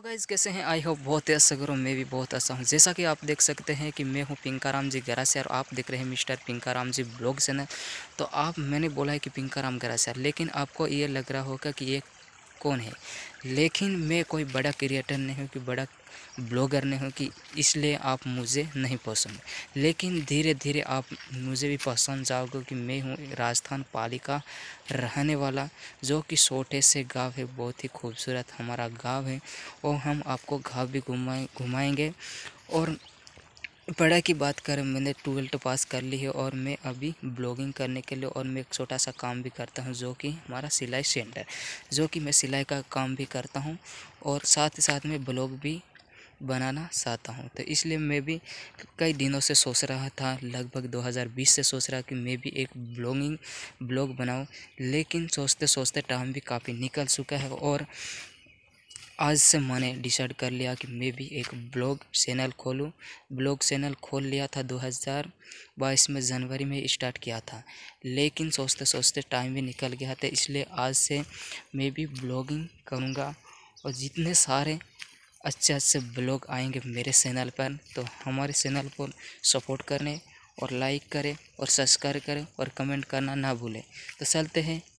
hello तो guys कैसे हैं आई होप बहुत ऐसा अच्छा करो मैं भी बहुत अच्छा हूँ जैसा कि आप देख सकते हैं कि मैं हूँ पिंकाराम जी गरासियार आप देख रहे हैं मिस्टर पिंकाराम जी ब्लॉग ना तो आप मैंने बोला है कि पिंकाराम गरासियार लेकिन आपको ये लग रहा होगा कि एक कौन है लेकिन मैं कोई बड़ा क्रिएटर नहीं हूँ कि बड़ा ब्लॉगर नहीं हूँ कि इसलिए आप मुझे नहीं पसंद लेकिन धीरे धीरे आप मुझे भी पसंद जाओगे कि मैं हूँ राजस्थान पाली का रहने वाला जो कि छोटे से गांव है बहुत ही खूबसूरत हमारा गांव है और हम आपको गांव भी घुमाए घुमाएँगे और पढ़ाई की बात करें मैंने ट्वेल्थ पास कर ली है और मैं अभी ब्लॉगिंग करने के लिए और मैं एक छोटा सा काम भी करता हूँ जो कि हमारा सिलाई सेंटर जो कि मैं सिलाई का काम भी करता हूँ और साथ ही साथ में ब्लॉग भी बनाना चाहता हूँ तो इसलिए मैं भी कई दिनों से सोच रहा था लगभग 2020 से सोच रहा कि मैं भी एक ब्लॉगिंग ब्लॉग बनाऊँ लेकिन सोचते सोचते टाइम भी काफ़ी निकल चुका है और आज से मैंने डिसाइड कर लिया कि मैं भी एक ब्लॉग चैनल खोलूं ब्लॉग चैनल खोल लिया था 2022 में जनवरी में स्टार्ट किया था लेकिन सोचते सोचते टाइम भी निकल गया था इसलिए आज से मैं भी ब्लॉगिंग करूँगा और जितने सारे अच्छे अच्छे ब्लॉग आएंगे मेरे चैनल पर तो हमारे चैनल को सपोर्ट करने और लाइक करें और सब्सक्राइब करें और कमेंट करना ना भूलें तो चलते हैं